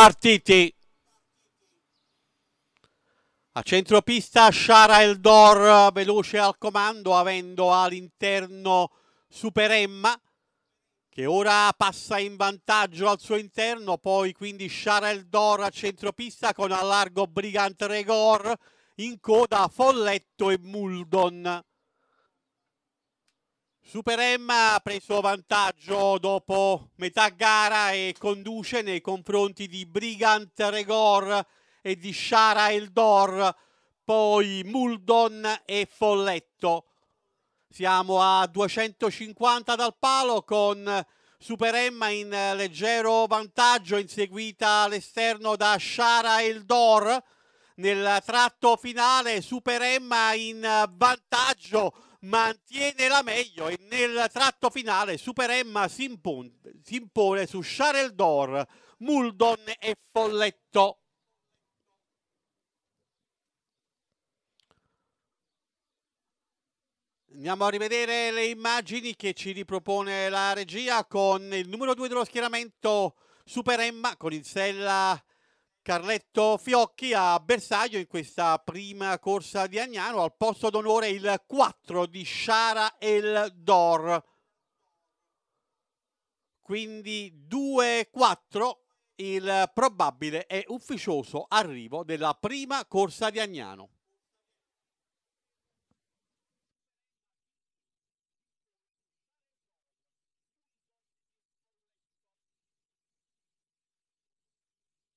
partiti. A centropista Shara Eldor, veloce al comando, avendo all'interno Superemma, che ora passa in vantaggio al suo interno, poi quindi Shara Eldor a centropista con allargo Brigant Regor, in coda Folletto e Muldon. Super Emma apre il suo vantaggio dopo metà gara e conduce nei confronti di Brigant Regor e di Shara Eldor, poi Muldon e Folletto. Siamo a 250 dal palo con Super Emma in leggero vantaggio, inseguita all'esterno da Shara Eldor. Nel tratto finale Super Emma in vantaggio mantiene la meglio e nel tratto finale Super Emma si impone, si impone su Sharel Dor, Muldon e Folletto. Andiamo a rivedere le immagini che ci ripropone la regia con il numero 2 dello schieramento Super Emma con il sella Carletto Fiocchi a bersaglio in questa prima corsa di Agnano al posto d'onore il 4 di Shara El Dor quindi 2-4 il probabile e ufficioso arrivo della prima corsa di Agnano